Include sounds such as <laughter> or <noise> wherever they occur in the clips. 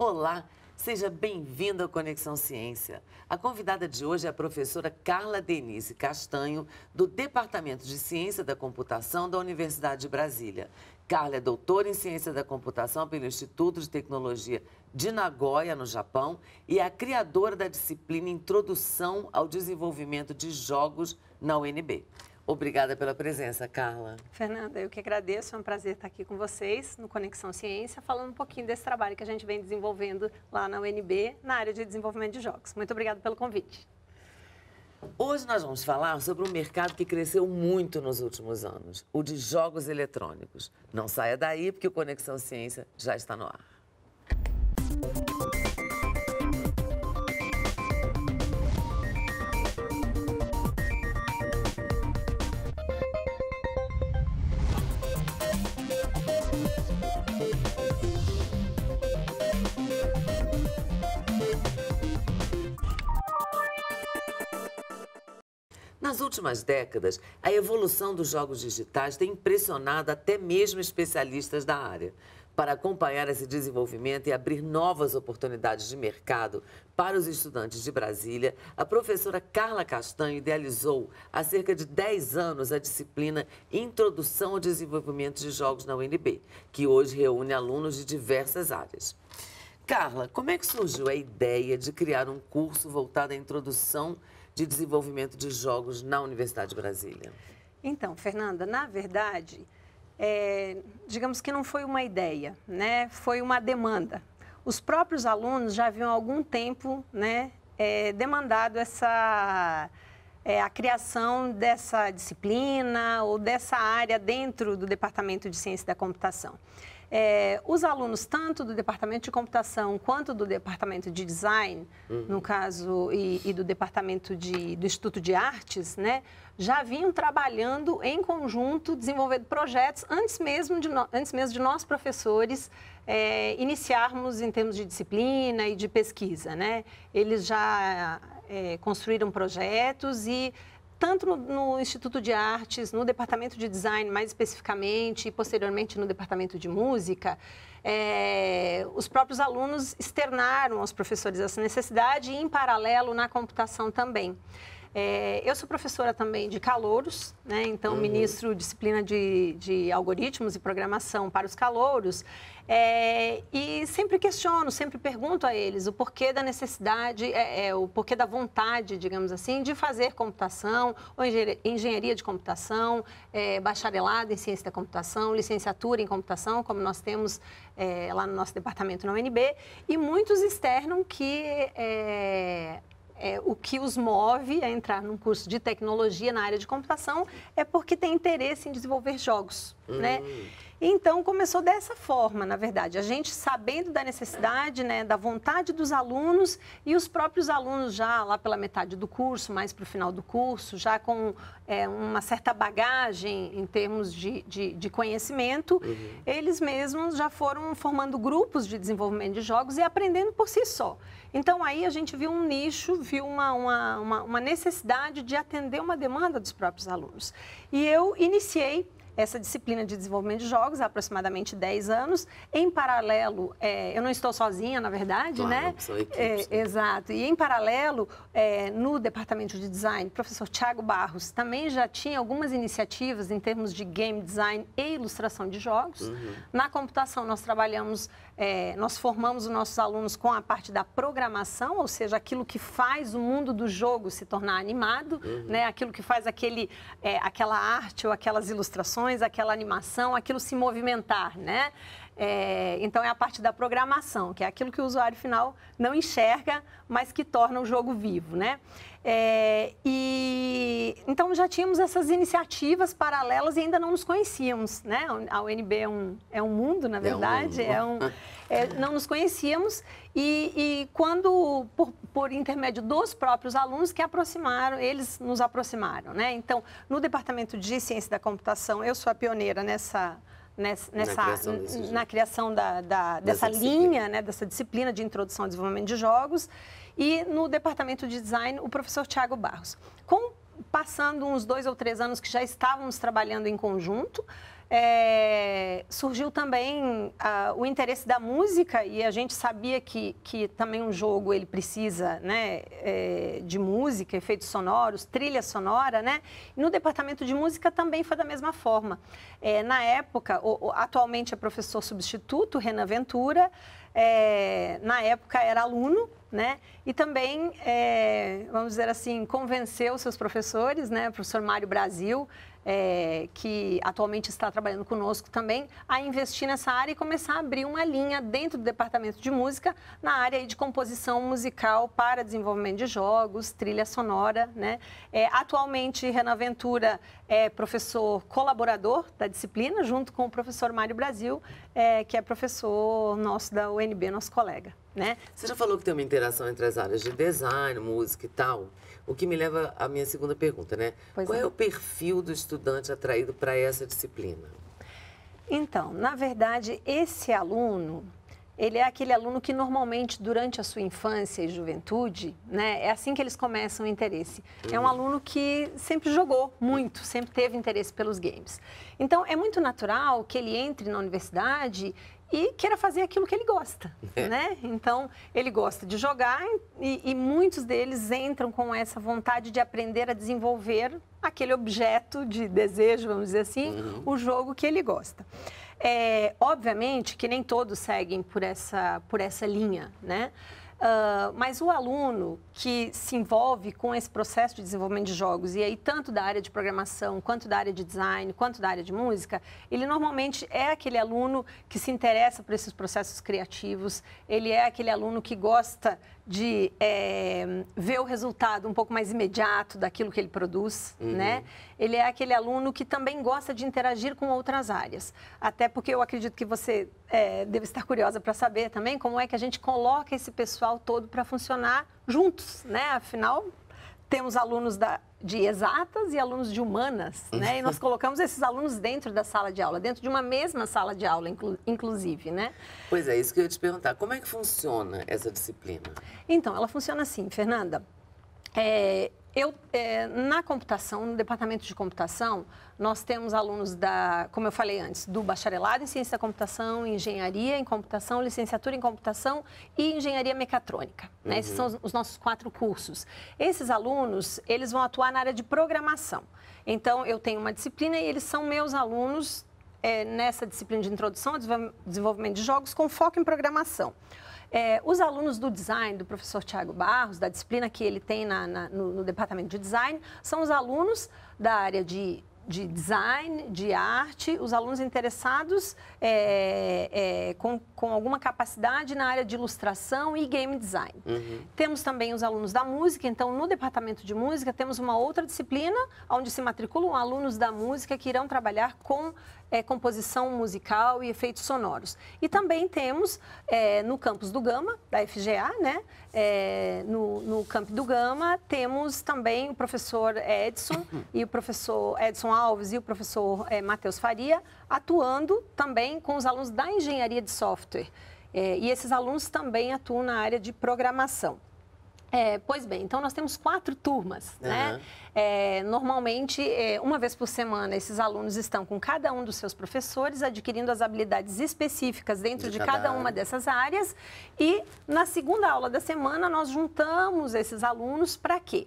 Olá, seja bem-vindo à Conexão Ciência. A convidada de hoje é a professora Carla Denise Castanho, do Departamento de Ciência da Computação da Universidade de Brasília. Carla é doutora em Ciência da Computação pelo Instituto de Tecnologia de Nagoya, no Japão, e é a criadora da disciplina Introdução ao Desenvolvimento de Jogos na UNB. Obrigada pela presença, Carla. Fernanda, eu que agradeço. É um prazer estar aqui com vocês no Conexão Ciência, falando um pouquinho desse trabalho que a gente vem desenvolvendo lá na UNB, na área de desenvolvimento de jogos. Muito obrigada pelo convite. Hoje nós vamos falar sobre um mercado que cresceu muito nos últimos anos, o de jogos eletrônicos. Não saia daí, porque o Conexão Ciência já está no ar. Nas últimas décadas, a evolução dos jogos digitais tem impressionado até mesmo especialistas da área. Para acompanhar esse desenvolvimento e abrir novas oportunidades de mercado para os estudantes de Brasília, a professora Carla Castanho idealizou há cerca de 10 anos a disciplina Introdução ao Desenvolvimento de Jogos na UNB, que hoje reúne alunos de diversas áreas. Carla, como é que surgiu a ideia de criar um curso voltado à introdução de desenvolvimento de jogos na Universidade de Brasília? Então, Fernanda, na verdade, é, digamos que não foi uma ideia, né? foi uma demanda. Os próprios alunos já haviam algum tempo né, é, demandado essa, é, a criação dessa disciplina ou dessa área dentro do Departamento de Ciência da Computação. É, os alunos, tanto do departamento de computação quanto do departamento de design, uhum. no caso, e, e, do departamento de, do Instituto de Artes, né, já vinham trabalhando em conjunto, desenvolvendo projetos antes mesmo de, no, antes mesmo de nós, professores, é, iniciarmos em termos de disciplina e de pesquisa. Né? Eles já é, construíram projetos e tanto no, no, Instituto de Artes, no Departamento de Design mais especificamente, e posteriormente no Departamento de Música, é, os próprios alunos externaram aos professores essa necessidade e, em paralelo, na computação também. É, eu sou professora também de calouros, né? então uhum. ministro disciplina de, de, algoritmos e programação para os calouros. É, e sempre questiono, sempre pergunto a eles o porquê da necessidade, é, é o porquê da vontade, digamos assim, de fazer computação ou engenharia de computação, é, bacharelado em ciência da computação, licenciatura em computação, como nós temos é, lá no nosso departamento na UNB. E muitos externam que é, o que os move a entrar num curso de tecnologia na área de computação é porque tem interesse em desenvolver jogos, né? hum. né? Então começou dessa forma, na verdade, a gente sabendo da necessidade, né, da vontade dos alunos e os próprios alunos já lá pela metade do curso, mais para o final do curso, já com é, uma certa bagagem em termos de, de, de conhecimento, uhum. eles mesmos já foram formando grupos de desenvolvimento de jogos e aprendendo por si só. Então aí a gente viu um nicho, viu uma, uma, uma, uma necessidade de atender uma demanda dos próprios alunos. E eu iniciei essa disciplina de desenvolvimento de jogos há aproximadamente 10 anos. Em paralelo, é, eu não estou sozinha, na verdade, claro, né? Equipe, é, né? exato. E em paralelo, é, no departamento de design, o professor Tiago Barros também já tinha algumas iniciativas em termos de game design e ilustração de jogos. Uhum. Na computação, nós trabalhamos é, nós formamos os nossos alunos com a parte da programação, ou seja, aquilo que faz o mundo do jogo se tornar animado, uhum. né? aquilo que faz aquele, é, aquela arte ou aquelas ilustrações, aquela animação, aquilo se movimentar. Né? É, então, é a parte da programação, que é aquilo que o usuário final não enxerga, mas que torna o jogo vivo, né? É, e então já tínhamos essas iniciativas paralelas e ainda não nos conhecíamos, né? A UNB é um, é um mundo, na verdade, é um, é um <laughs> é, não nos conhecíamos e, e quando por, por, intermédio dos próprios alunos que aproximaram, eles nos aproximaram, né? Então, no departamento de ciência da computação, eu sou a pioneira nessa nessa, nessa na, na criação, da, da dessa, dessa linha, né, dessa disciplina de introdução ao desenvolvimento de jogos. E no departamento de design, o professor Tiago Barros. Com, passando uns dois ou três anos que já estávamos trabalhando em conjunto, é, surgiu também ah, o interesse da música e a gente sabia que, que também um jogo ele precisa né, é, de música, efeitos sonoros, trilha sonora, né? E no departamento de música também foi da mesma forma. É, na época, o, o, atualmente é professor substituto, Renan Ventura, é, na época era aluno, né? E também, é, vamos dizer assim, convenceu seus professores, né? O professor Mário Brasil, é, que atualmente está trabalhando conosco também, a investir nessa área e começar a abrir uma linha dentro do departamento de música na área de composição musical para desenvolvimento de jogos, trilha sonora. Né? É, atualmente, Renan Ventura é professor colaborador da disciplina, junto com o professor Mário Brasil, é, que é professor nosso da UNB, nosso colega. Né? Você já falou que tem uma interação entre as áreas de design, música e tal. O que me leva à minha segunda pergunta, né? Pois Qual é. é o perfil do estudante atraído para essa disciplina? Então, na verdade, esse aluno, ele é aquele aluno que normalmente durante a sua infância e juventude, né, é assim que eles começam o interesse. Uhum. É um uhum. aluno que sempre jogou muito, sempre teve interesse pelos games. Então é muito natural que ele entre na universidade e queira fazer aquilo que ele gosta, é. né? Então, ele gosta de jogar e, e, muitos deles entram com essa vontade de aprender a desenvolver aquele objeto de desejo, vamos dizer assim, uhum. o jogo que ele gosta. É, obviamente que nem todos seguem por essa, por essa linha, né? Uh, mas o aluno que se envolve com esse processo de desenvolvimento de jogos, e aí tanto da área de programação, quanto da área de design, quanto da área de música, ele normalmente é aquele aluno que se interessa por esses processos criativos, ele é aquele aluno que gosta de é, ver o resultado um pouco mais imediato daquilo que ele produz, uhum. né? Ele é aquele aluno que também gosta de interagir com outras áreas. Até porque eu acredito que você é, deve estar curiosa para saber também como é que a gente coloca esse pessoal todo para funcionar juntos, né? Afinal, temos alunos da de exatas e alunos de humanas, né? E nós <laughs> colocamos esses alunos dentro da sala de aula, dentro de uma mesma sala de aula, inclu inclusive, né? Pois é, isso que eu ia te perguntar. Como é que funciona essa disciplina? Então, ela funciona assim, Fernanda. É, eu, é, na computação, no departamento de computação, nós temos alunos da, como eu falei antes, do bacharelado em ciência da computação, engenharia em computação, licenciatura em computação e engenharia mecatrônica. Né? Uhum. Esses são os, os nossos quatro cursos. Esses alunos, eles vão atuar na área de programação. Então, eu tenho uma disciplina e eles são meus alunos é, nessa disciplina de introdução ao desenvolvimento de jogos com foco em programação. É, os alunos do design do professor Tiago Barros, da disciplina que ele tem na, na, no, no departamento de design, são os alunos da área de de design, de arte, os alunos interessados é, é, com, com alguma capacidade na área de ilustração e game design. Uhum. Temos também os alunos da música, então no departamento de música temos uma outra disciplina onde se matriculam alunos da música que irão trabalhar com é, composição musical e efeitos sonoros. E também temos é, no campus do Gama, da FGA, né? É, no, no campo do Gama, temos também o professor Edson <coughs> e o professor Edson Alves e o professor é, Matheus Faria atuando também com os alunos da engenharia de software. É, e esses alunos também atuam na área de programação. É, pois bem, então nós temos quatro turmas, uhum. né? É, normalmente, é, uma vez por semana, esses alunos estão com cada um dos seus professores, adquirindo as habilidades específicas dentro de, de cada, cada uma dessas áreas. E na segunda aula da semana, nós juntamos esses alunos para quê?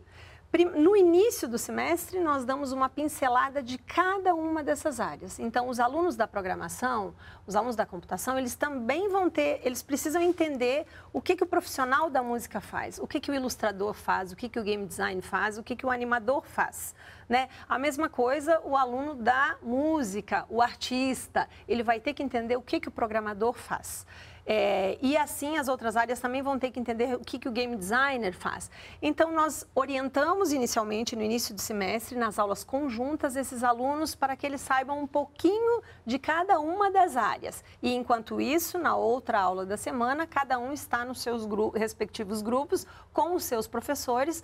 No início do semestre, nós damos uma pincelada de cada uma dessas áreas. Então, os alunos da programação, os alunos da computação, eles também vão ter, eles precisam entender o que, que o profissional da música faz? O que, que o ilustrador faz? O que, que o game design faz? O que, que o animador faz? Né? A mesma coisa o aluno da música, o artista, ele vai ter que entender o que, que o programador faz. É, e assim as outras áreas também vão ter que entender o que, que o game designer faz. Então, nós orientamos inicialmente, no início do semestre, nas aulas conjuntas, esses alunos para que eles saibam um pouquinho de cada uma das áreas. E enquanto isso, na outra aula da semana, cada um está nos seus gru respectivos grupos, com os seus professores,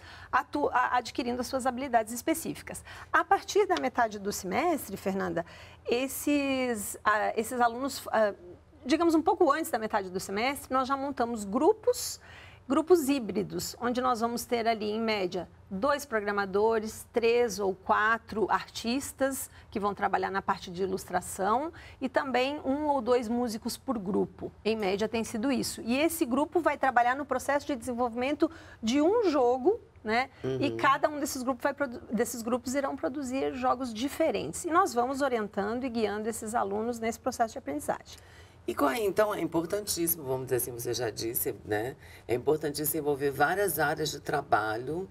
adquirindo as suas habilidades específicas. A partir da metade do semestre, Fernanda, esses, esses alunos. Ah, digamos, um pouco antes da metade do semestre, nós já montamos grupos Grupos híbridos, onde nós vamos ter ali, em média, dois programadores, três ou quatro artistas que vão trabalhar na parte de ilustração e também um ou dois músicos por grupo. Em média tem sido isso. E esse grupo vai trabalhar no processo de desenvolvimento de um jogo, né? Uhum. E cada um desses grupos, vai, desses grupos irão produzir jogos diferentes. E nós vamos orientando e guiando esses alunos nesse processo de aprendizagem. E é, então é importantíssimo, vamos dizer assim, você já disse, né? É importantíssimo envolver várias áreas de trabalho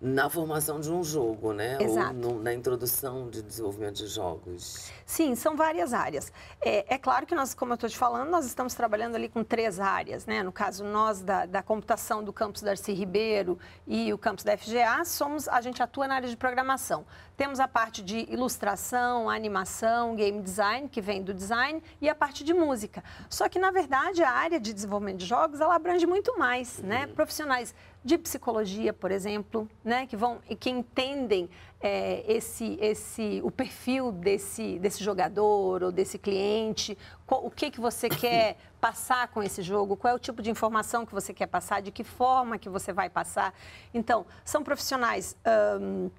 na formação de um jogo, né? Exato. Ou no, na introdução de desenvolvimento de jogos. Sim, são várias áreas. É, é claro que nós, como eu estou te falando, nós estamos trabalhando ali com três áreas, né? No caso, nós da, da computação do campus Darcy Ribeiro e o campus da FGA, somos, a gente atua na área de programação. Temos a parte de ilustração, animação, game design, que vem do design, e a parte de música. Só que, na verdade, a área de desenvolvimento de jogos, ela abrange muito mais, né? uhum. né? Profissionais de psicologia, por exemplo, né, que vão que entendem é, esse, esse, o perfil desse, desse jogador ou desse cliente, qual, o que, que você quer passar com esse jogo, qual é o tipo de informação que você quer passar, de que forma que você vai passar. Então, são profissionais. Um,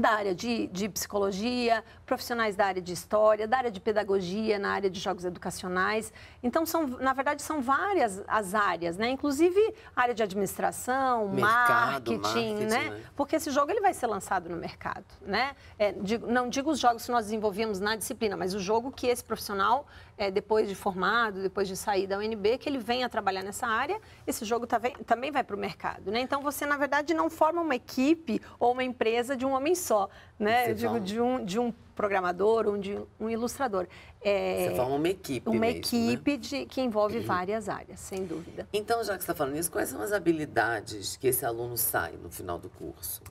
da área de, de psicologia, profissionais da área de história, da área de pedagogia, na área de jogos educacionais. Então, são, na verdade, são várias as áreas, né? Inclusive área de administração, mercado, marketing, marketing né? né? Porque esse jogo ele vai ser lançado no mercado, né? É, digo, não digo os jogos que nós desenvolvemos na disciplina, mas o jogo que esse profissional é, depois de formado, depois de sair da UNB, que ele venha trabalhar nessa área, esse jogo tá, também vai para o mercado. Né? Então, você, na verdade, não forma uma equipe ou uma empresa de um homem só, né? Eu digo, de um, de um programador ou de um ilustrador. É, você forma uma equipe Uma mesmo, né? equipe né? de, que envolve uhum. várias áreas, sem dúvida. Então, já que você está falando isso, quais são as habilidades que esse aluno sai no final do curso?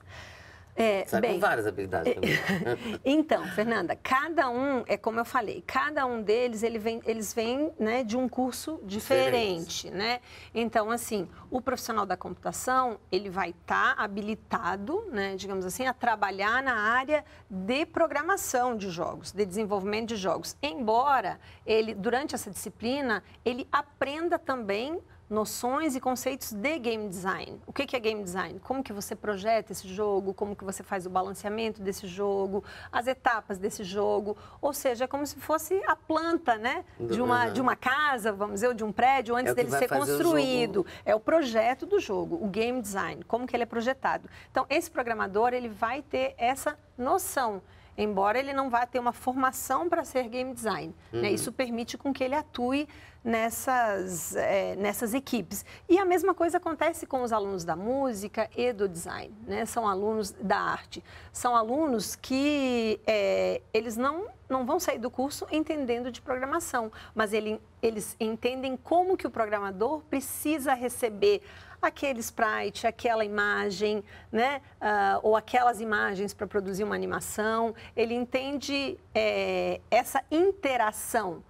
É, bem, com várias habilidades é, também. <laughs> então, Fernanda, cada um, é como eu falei, cada um deles, ele vem, eles vêm né, de um curso diferente, diferente, né? Então, assim, o profissional da computação, ele vai estar tá habilitado, né, digamos assim, a trabalhar na área de programação de jogos, de desenvolvimento de jogos. Embora ele, durante essa disciplina, ele aprenda também noções e conceitos de game design. O que é game design? Como que você projeta esse jogo, como que você faz o balanceamento desse jogo, as etapas desse jogo, ou seja, é como se fosse a planta, né, de uma, uhum. de uma casa, vamos dizer, ou de um prédio antes é dele ser construído. O é o projeto do jogo, o game design, como que ele é projetado. Então, esse programador, ele vai ter essa noção embora ele não vá ter uma formação para ser game design. Né? Uhum. Né? Isso permite com que ele atue nessas, é, nessas equipes. E a mesma coisa acontece com os alunos da música e do design. Né? São alunos da arte. São alunos que é, eles não, não vão sair do curso entendendo de programação, mas ele, eles entendem como que o programador precisa receber aquele sprite, aquela imagem, né? Uh, ou aquelas imagens para produzir uma animação. Ele entende é, essa interação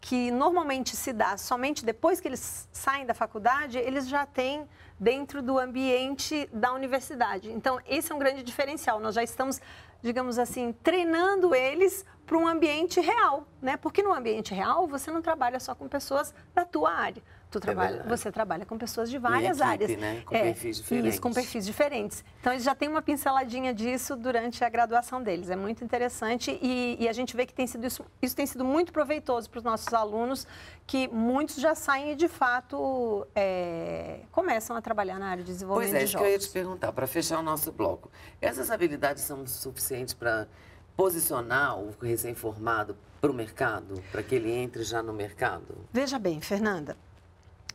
que normalmente se dá somente depois que eles saem da faculdade, eles já têm dentro do ambiente da universidade. Então, esse é um grande diferencial. Nós já estamos, digamos assim, treinando eles para um ambiente real, né? Porque no ambiente real você não trabalha só com pessoas da tua área. Tu é trabalha, você trabalha com pessoas de várias equipe, áreas. Né? Com é, perfis diferentes. Isso, com perfis diferentes. Então eles já têm uma pinceladinha disso durante a graduação deles. É muito interessante e, e a gente vê que tem sido isso, isso tem sido muito proveitoso para os nossos alunos, que muitos já saem e de fato é, começam a trabalhar na área de desenvolvimento. Pois é, de jogos. isso que eu ia te perguntar, para fechar o nosso bloco. Essas habilidades são suficientes para posicionar o recém-formado para o mercado, para que ele entre já no mercado? Veja bem, Fernanda,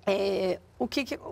é, o que, que o,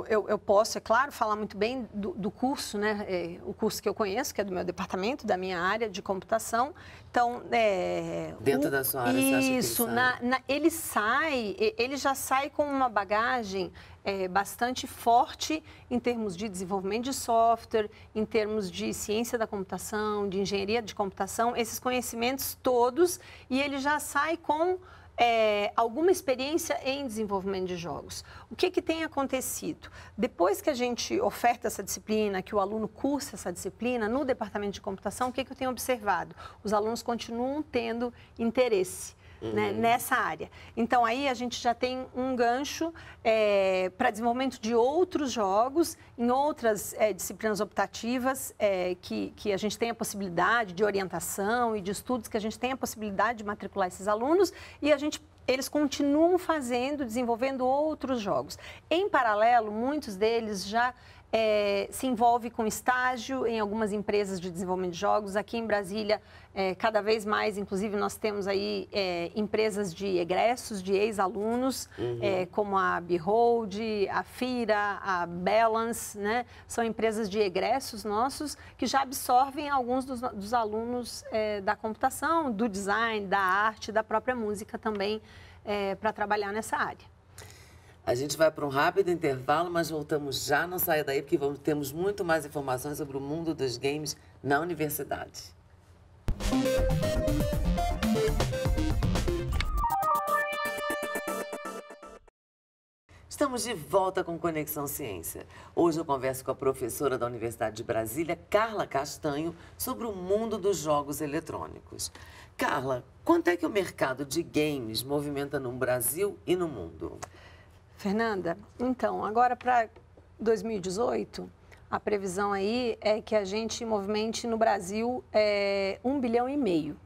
o eu, eu, posso, é claro, falar muito bem do, do curso, né? É, o curso que eu conheço, que é do meu departamento, da minha área de computação. Então, é, dentro o, da sua área, isso. Você acha que ele, sai? Na, na, ele sai, ele já sai com uma bagagem é, bastante forte em termos de desenvolvimento de software, em termos de ciência da computação, de engenharia de computação, esses conhecimentos todos, e ele já sai com é, alguma experiência em desenvolvimento de jogos. O que, que tem acontecido? Depois que a gente oferta essa disciplina, que o aluno cursa essa disciplina, no departamento de computação, o que, que eu tenho observado? Os alunos continuam tendo interesse né, uhum. né, nessa área. Então, aí a gente já tem um gancho é, eh, para desenvolvimento de outros jogos, em outras é, disciplinas optativas, é, que, que a gente tem a possibilidade de orientação e de estudos, que a gente tem a possibilidade de matricular esses alunos e a gente eles continuam fazendo, desenvolvendo outros jogos. Em paralelo, muitos deles já é, se envolve com estágio em algumas empresas de desenvolvimento de jogos. Aqui em Brasília, é, cada vez mais, inclusive, nós temos aí é, empresas de egressos, de ex-alunos, uhum. É, como a Behold, a Fira, a Balance, né? São empresas de egressos nossos que já absorvem alguns dos, dos alunos é, da computação, do design, da arte, da própria música também, é, para trabalhar nessa área. A gente vai para um rápido intervalo, mas voltamos já. Não saia daí, porque vamos, temos muito mais informações sobre o mundo dos games na universidade. Estamos de volta com Conexão Ciência. Hoje eu converso com a professora da Universidade de Brasília, Carla Castanho, sobre o mundo dos jogos eletrônicos. Carla, quanto é que o mercado de games movimenta no Brasil e no mundo? Fernanda, então, agora para 2018, a previsão aí é que a gente movimente no Brasil é, um bilhão e meio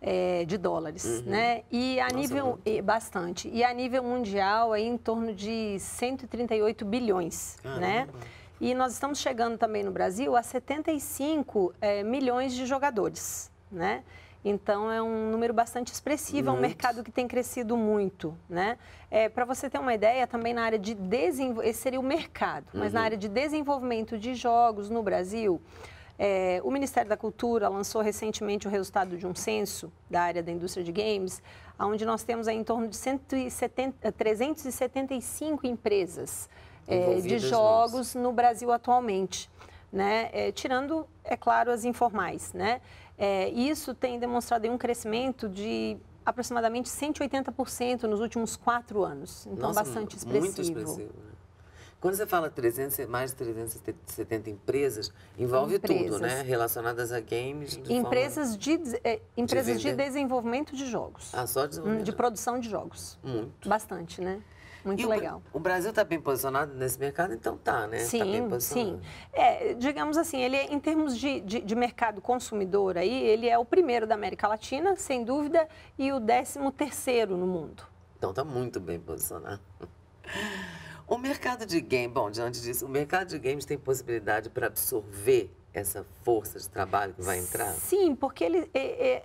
é, de dólares, uhum. né? E a Nossa, nível bastante. E a nível mundial aí em torno de 138 bilhões, né? Caramba. né? E nós estamos chegando também no Brasil a 75 é, eh, milhões de jogadores, né? Então é um número bastante expressivo, muito. é um mercado que tem crescido muito, né? É, Para você ter uma ideia, também na área de desenvolvimento, esse seria o mercado, mas uhum. na área de desenvolvimento de jogos no Brasil, é, o Ministério da Cultura lançou recentemente o resultado de um censo da área da indústria de games, onde nós temos em torno de 170, 375 eh, empresas é, de jogos no Brasil atualmente né? É, tirando, é claro, as informais, né? É, isso tem demonstrado um crescimento de aproximadamente 180% nos últimos quatro anos. Então, Nossa, bastante expressivo. Muito expressivo. Né? Quando você fala 300, mais de 370 empresas, envolve empresas. tudo, né? Relacionadas a games. De empresas, forma... de, é, empresas de, de, desenvolvimento de jogos. Ah, só desenvolvimento? De produção de jogos. Muito. Bastante, né? Muito e legal. O, o Brasil está bem posicionado nesse mercado, então tá, né? Tá sim, tá bem posicionado. sim. É, digamos assim, ele em termos de, de, de, mercado consumidor aí, ele é o primeiro da América Latina, sem dúvida, e o décimo terceiro no mundo. Então tá muito bem posicionado. <laughs> O mercado de games bom, diante disso, o mercado de games tem possibilidade para absorver essa força de trabalho que vai entrar? Sim, porque ele. É, é,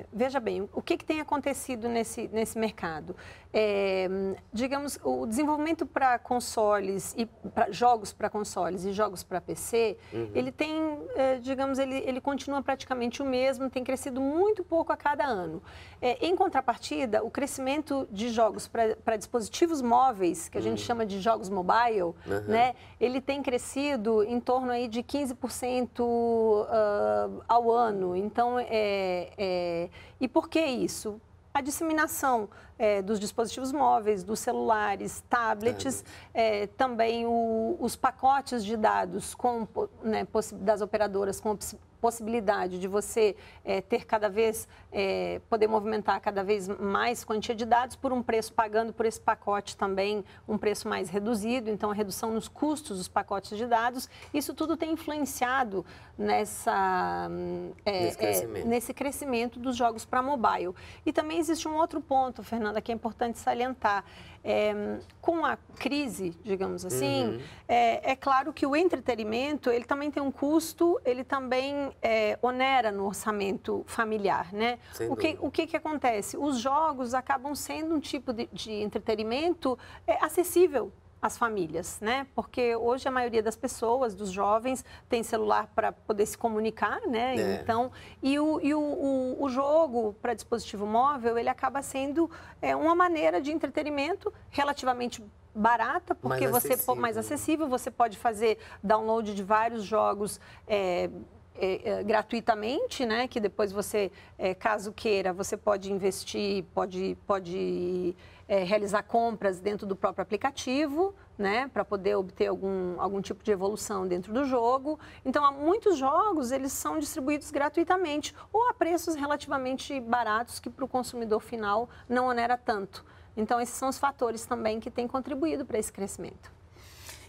é, veja bem, o que, que, tem acontecido nesse, nesse mercado? É, digamos, o desenvolvimento para consoles e pra, jogos para consoles e jogos para PC, uhum. ele tem, é, digamos, ele, ele continua praticamente o mesmo, tem crescido muito pouco a cada ano. É, em contrapartida, o crescimento de jogos para dispositivos móveis, que a uhum. gente chama de jogos mobile, uhum. né, ele tem crescido em torno aí de 15% uh, ao ano. Então, é, é, e por que isso? A disseminação é, dos dispositivos móveis, dos celulares, tablets, é, também o, os pacotes de dados com, né, das operadoras com possibilidade de você é, ter cada vez, é, poder movimentar cada vez mais quantia de dados por um preço, pagando por esse pacote também um preço mais reduzido, então a redução nos custos dos pacotes de dados, isso tudo tem influenciado nessa, hum, é, nesse, é, crescimento. nesse crescimento dos jogos para mobile. E também existe um outro ponto, Fernando Fernanda, que é importante salientar. É, com a crise, digamos assim, uhum. é, é, claro que o entretenimento ele também tem um custo, ele também é, onera no orçamento familiar, né? o que, o que, que acontece? Os jogos acabam sendo um tipo de, de entretenimento é, acessível as famílias, né? Porque hoje a maioria das pessoas, dos jovens, tem celular para poder se comunicar, né? É. Então, e o, e o, o, o jogo para dispositivo móvel, ele acaba sendo é, uma maneira de entretenimento relativamente barata, porque mais você acessível. mais acessível, você pode fazer download de vários jogos é, é, é, gratuitamente, né? Que depois você, é, caso queira, você pode investir, pode, pode é, realizar compras dentro do próprio aplicativo, né? Para poder obter algum, algum tipo de evolução dentro do jogo. Então, há muitos jogos, eles são distribuídos gratuitamente ou a preços relativamente baratos que para o consumidor final não onera tanto. Então, esses são os fatores também que têm contribuído para esse crescimento.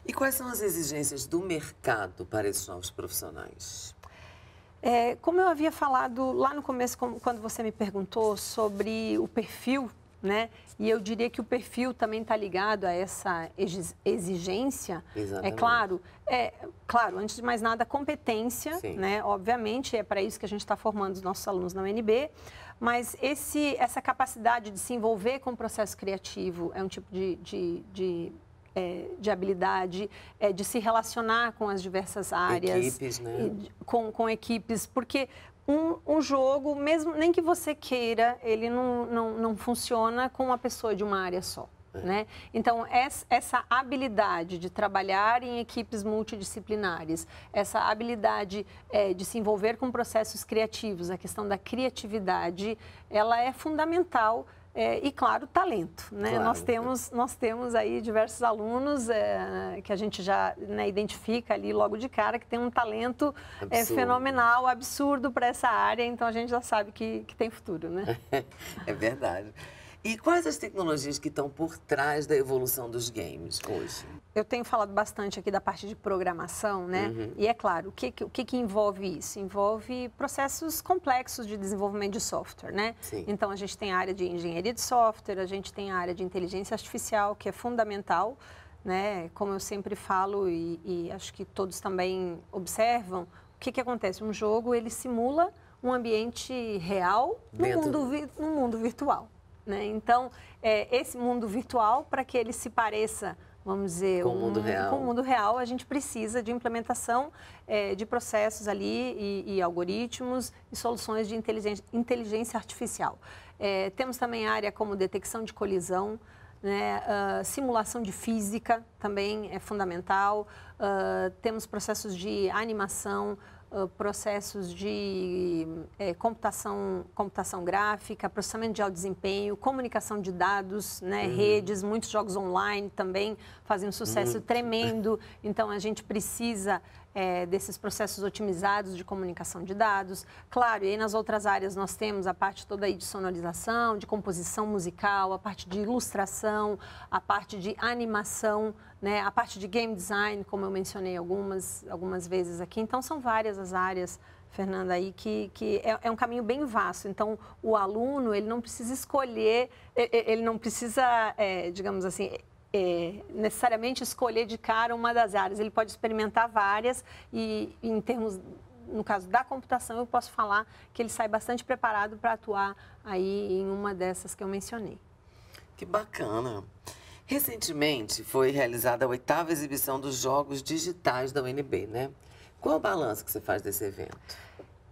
E quais são as exigências do mercado para esses novos profissionais? É, como eu havia falado lá no começo, quando você me perguntou sobre o perfil, né? E eu diria que o perfil também está ligado a essa exigência. É Exatamente. É claro, é claro. Antes de mais nada, competência, Sim. né? Obviamente é para isso que a gente está formando os nossos alunos na UNB. Mas esse, essa capacidade de se envolver com o processo criativo é um tipo de, de, de é, de habilidade, é, de se relacionar com as diversas áreas. Equipes, né? Com, com equipes, porque um, um, jogo, mesmo nem que você queira, ele não, não, não funciona com uma pessoa de uma área só. É. Né? Então, essa habilidade de trabalhar em equipes multidisciplinares, essa habilidade é, de se envolver com processos criativos, a questão da criatividade, ela é fundamental é, e claro, talento. Né? Claro. Nós, temos, nós temos aí diversos alunos é, que a gente já né, identifica ali logo de cara que tem um talento é, absurdo. É, fenomenal, absurdo para essa área, então a gente já sabe que, que tem futuro. Né? <laughs> é verdade. E quais as tecnologias que estão por trás da evolução dos games hoje? Eu tenho falado bastante aqui da parte de programação, né? Uhum. E é claro, o que, o que, que envolve isso? Envolve processos complexos de desenvolvimento de software, né? Sim. Então, a gente tem a área de engenharia de software, a gente tem a área de inteligência artificial, que é fundamental, né? Como eu sempre falo e, e acho que todos também observam, o que, que acontece? Um jogo, ele simula um ambiente real no mundo, no mundo virtual. Né? Então, é, esse mundo virtual, para que ele se pareça, vamos dizer, com o mundo real, com o mundo real a gente precisa de implementação é, de processos ali e, e, algoritmos e soluções de inteligência, inteligência artificial. É, temos também área como detecção de colisão, né? Uh, simulação de física também é fundamental. Uh, temos processos de animação, processos de eh, computação, computação gráfica, processamento de alto desempenho, comunicação de dados, né, uhum. redes, muitos jogos online também fazem um sucesso uhum. tremendo. Então a gente precisa é, desses processos otimizados de comunicação de dados. Claro, e aí nas outras áreas nós temos a parte toda aí de sonorização, de composição musical, a parte de ilustração, a parte de animação, né, a parte de game design, como eu mencionei algumas, algumas vezes aqui. Então, são várias as áreas Fernanda, aí que, que é, é, um caminho bem vasto. Então, o aluno, ele não precisa escolher, ele, não precisa, é, digamos assim, é, necessariamente escolher de cara uma das áreas. Ele pode experimentar várias e, em termos, no caso da computação, eu posso falar que ele sai bastante preparado para atuar aí em uma dessas que eu mencionei. Que bacana! Recentemente foi realizada a oitava exibição dos Jogos Digitais da UNB, né? Qual o balanço que você faz desse evento?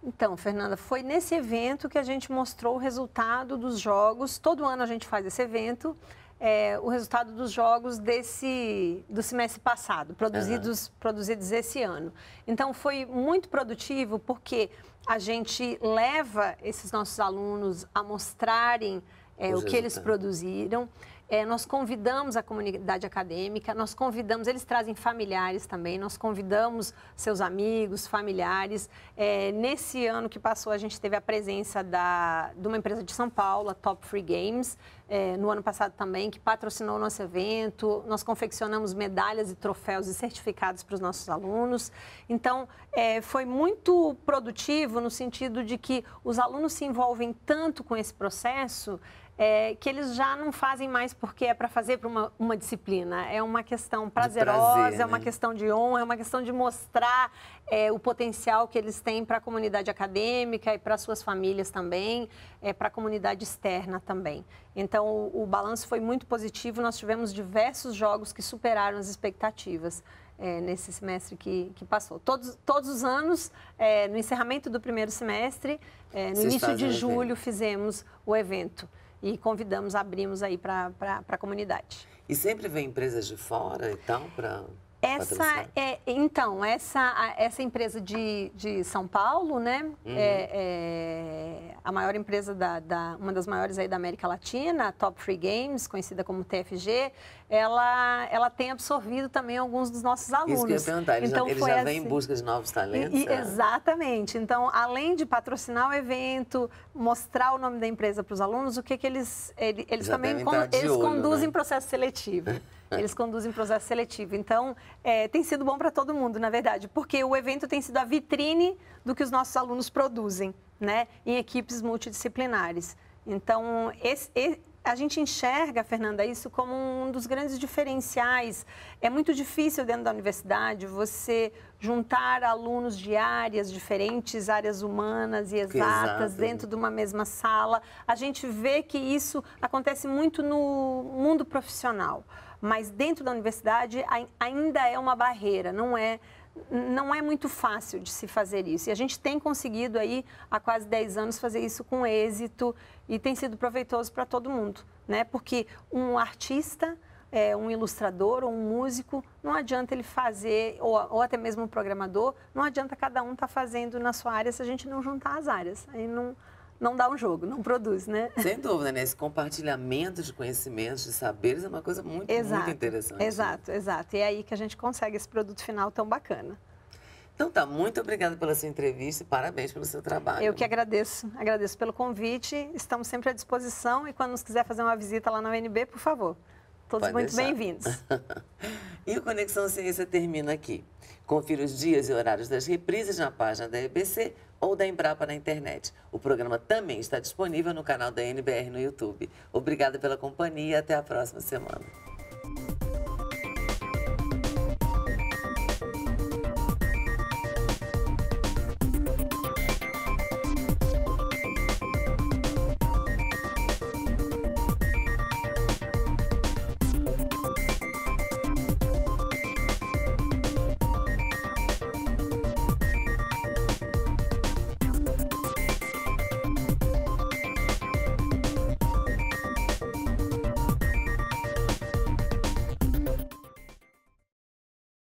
Então, Fernanda, foi nesse evento que a gente mostrou o resultado dos jogos. Todo ano a gente faz esse evento é, o resultado dos jogos desse, do semestre passado, produzidos, uhum. produzidos esse ano. Então, foi muito produtivo porque a gente leva esses nossos alunos a mostrarem é, o que eles produziram. É, nós convidamos a comunidade acadêmica, nós convidamos, eles trazem familiares também, nós convidamos seus amigos, familiares. É, nesse ano que passou, a gente teve a presença da, de uma empresa de São Paulo, a Top Free Games, é, no ano passado também, que patrocinou o nosso evento. Nós confeccionamos medalhas e troféus e certificados para os nossos alunos. Então, é, foi muito produtivo no sentido de que os alunos se envolvem tanto com esse processo é, que eles já não fazem mais porque é para fazer para uma, uma, disciplina. É uma questão prazerosa, prazer, né? é uma né? questão de honra, é uma questão de mostrar é, o potencial que eles têm para a comunidade acadêmica e para suas famílias também, é, para a comunidade externa também. Então, o, o balanço foi muito positivo. Nós tivemos diversos jogos que superaram as expectativas. É, nesse semestre que, que passou. Todos, todos os anos, é, no encerramento do primeiro semestre, é, no início de julho, evento. fizemos o evento e convidamos, abrimos aí para a comunidade. E sempre vem empresas de fora e tal então, para essa é, então, essa, essa empresa de, de São Paulo, né? Uhum. É, é, a maior empresa da, da, uma das maiores aí da América Latina, a Top Free Games, conhecida como TFG, ela, ela tem absorvido também alguns dos nossos alunos. Isso que eu ia perguntar, eles, então, já, eles já vêm em assim. busca de novos talentos? E, e, é? exatamente. Então, além de patrocinar o evento, mostrar o nome da empresa para os alunos, o que, que eles. eles também con, eles conduzem né? processo seletivo. <laughs> É. Eles conduzem processo seletivo. Então, é, tem sido bom para todo mundo, na verdade, porque o evento tem sido a vitrine do que os nossos alunos produzem, né? Em equipes multidisciplinares. Então, esse, a gente enxerga, Fernanda, isso como um dos grandes diferenciais. É muito difícil dentro da universidade você juntar alunos de áreas diferentes, áreas humanas e exatas, Exato. dentro de uma mesma sala. A gente vê que isso acontece muito no mundo profissional, mas dentro da universidade ainda é uma barreira, não é não é muito fácil de se fazer isso. E a gente tem conseguido aí há quase 10 anos fazer isso com êxito e tem sido proveitoso para todo mundo, né? Porque um artista, é, um ilustrador ou um músico, não adianta ele fazer, ou, ou até mesmo um programador, não adianta cada um estar tá fazendo na sua área se a gente não juntar as áreas. Aí não, não dá um jogo, não produz, né? <laughs> Sem dúvida, né? Esse compartilhamento de conhecimentos, de saberes é uma coisa muito, exato, muito interessante. Exato, né? exato. E é aí que a gente consegue esse produto final tão bacana. Então tá, muito obrigada pela sua entrevista e parabéns pelo seu trabalho. Eu que agradeço, agradeço pelo convite, estamos sempre à disposição e quando nos quiser fazer uma visita lá na UNB, por favor. Todos Pode muito bem-vindos. <laughs> e o Conexão Ciência termina aqui. Confira os dias e horários das reprises na página da EBC ou da Embrapa na internet. O programa também está disponível no canal da NBR no YouTube. Obrigada pela companhia e até a próxima semana.